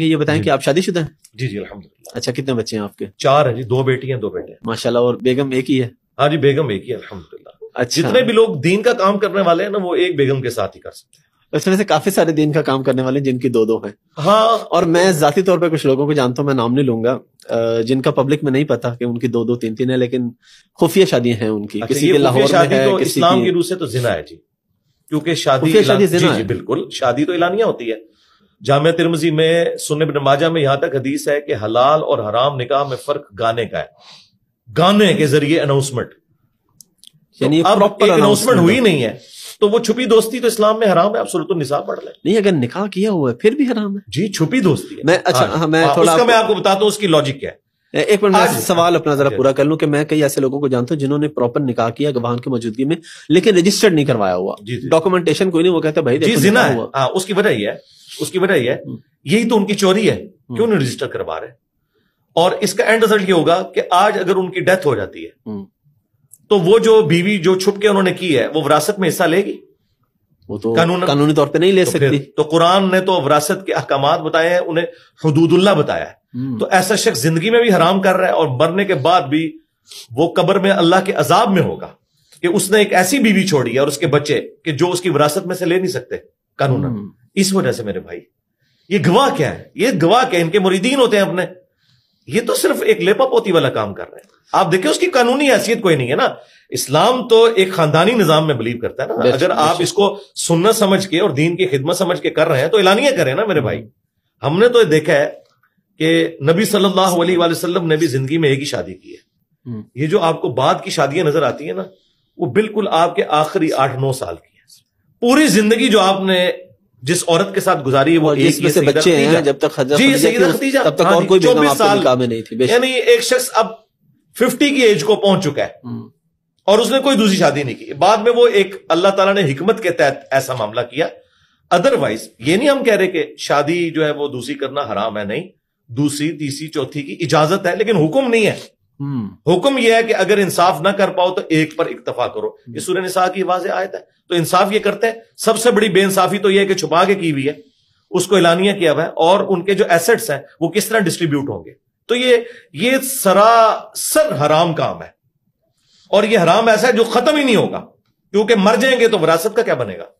ये बताएं कि आप शादीशुदा हैं जी जी अल्हम्दुलिल्लाह अच्छा कितने बच्चे हैं आपके चार हैं जी दो बेटी हैं दो बेटे हैं माशाल्लाह और बेगम एक ही है हाँ जी बेगम एक ही अल्हम्दुलिल्लाह अच्छा जितने भी लोग दीन का काम करने वाले हैं ना वो एक बेगम के साथ ही कर सकते हैं उसमें से काफी सारे दिन का काम करने वाले जिनकी दो दो हैं हाँ और मैं जाती तौर पर कुछ लोगों को जानता हूँ मैं नाम नहीं लूंगा जिनका पब्लिक में नहीं पता कि उनकी दो दो तीन तीन है लेकिन खुफिया शादियां हैं उनकी अच्छा, किसी के लाहौर में है, तो इस्लाम की रूप से तो जिना है जी क्योंकि शादी शादी जी, बिल्कुल शादी तो इलानिया होती है जाम तिरमजी में सुनब नमाजा में यहां तक हदीस है कि हलाल और हराम निकाह में फर्क गाने का है गाने के जरिए अनाउंसमेंट तो यानी तो अब एक अनाउंसमेंट हुई नहीं है तो वो छुपी दोस्ती तो इस्लाम में हराम है आप सुरत निशा पढ़ लें नहीं अगर निकाह किया हुआ है फिर भी हराम है जी छुपी दोस्ती है मैं अच्छा हाँ, हाँ मैं हाँ, थोड़ा उसका मैं आपको बताता हूँ उसकी लॉजिक क्या है एक मिनट मैं सवाल अपना जरा पूरा कर लूं कि मैं कई ऐसे लोगों को जानता हूं जिन्होंने प्रॉपर निकाह किया गवाह की मौजूदगी में लेकिन रजिस्टर्ड नहीं करवाया हुआ डॉक्यूमेंटेशन कोई नहीं वो कहता भाई जी जिना है हाँ, उसकी वजह यह है उसकी वजह यह है हम्म। यही तो उनकी चोरी है हम्म। क्यों नहीं रजिस्टर करवा रहे और इसका एंड रिजल्ट ये होगा कि आज अगर उनकी डेथ हो जाती है हम्म। तो वो जो बीवी जो छुप के उन्होंने की है वो विरासत में हिस्सा लेगी वो तो कानून कानूनी तौर पे नहीं ले तो सकती तो कुरान ने तो विरासत के अहकाम बताए हैं उन्हें हदूदुल्ला बताया है तो ऐसा शख्स जिंदगी में भी हराम कर रहा है और मरने के बाद भी वो कब्र में अल्लाह के अजाब में होगा कि उसने एक ऐसी बीवी छोड़ी है और उसके बच्चे कि जो उसकी विरासत में से ले नहीं सकते कानून इस वजह से मेरे भाई ये गवाह क्या है ये गवाह क्या है इनके मुरीदीन होते हैं अपने ये तो सिर्फ एक लेपा पोती वाला काम कर रहे हैं आप देखिए उसकी कानूनी हैसियत कोई नहीं है ना इस्लाम तो एक खानदानी निजाम में बिलीव करता है ना अगर बेश्ट। आप इसको सुनना समझ के और दीन की खिदमत समझ के कर रहे हैं तो ऐलानिया करें ना मेरे भाई हमने तो देखा है कि नबी सल्लल्लाहु अलैहि वसल्लम ने भी जिंदगी में एक ही शादी की है हम्म। ये जो आपको बाद की शादियां नजर आती है ना वो बिल्कुल आपके आखिरी आठ नौ साल की है पूरी जिंदगी जो आपने जिस औरत के साथ गुजारी वो एक ये से बच्चे हैं जब तक जी तब तक हाँ और कोई चौबीस साल में नहीं थी यानी एक शख्स अब फिफ्टी की एज को पहुंच चुका है हम्म। और उसने कोई दूसरी शादी नहीं की बाद में वो एक अल्लाह ताला ने हिकमत के तहत ऐसा मामला किया अदरवाइज ये नहीं हम कह रहे कि शादी जो है वो दूसरी करना हराम है नहीं दूसरी तीसरी चौथी की इजाजत है लेकिन हुक्म नहीं है हम्म। हुक्म यह है कि अगर इंसाफ ना कर पाओ तो एक पर इक्तफा करो हम्म। ये सूर्य निसा की वाज आयत है तो इंसाफ ये करते हैं सबसे बड़ी बेइंसाफी तो यह है कि छुपा के की हुई है उसको एलानिया किया हुआ है और उनके जो एसेट्स हैं वो किस तरह डिस्ट्रीब्यूट होंगे तो ये ये सरासर हराम काम है और ये हराम ऐसा है जो खत्म ही नहीं होगा क्योंकि मर जाएंगे तो विरासत का क्या बनेगा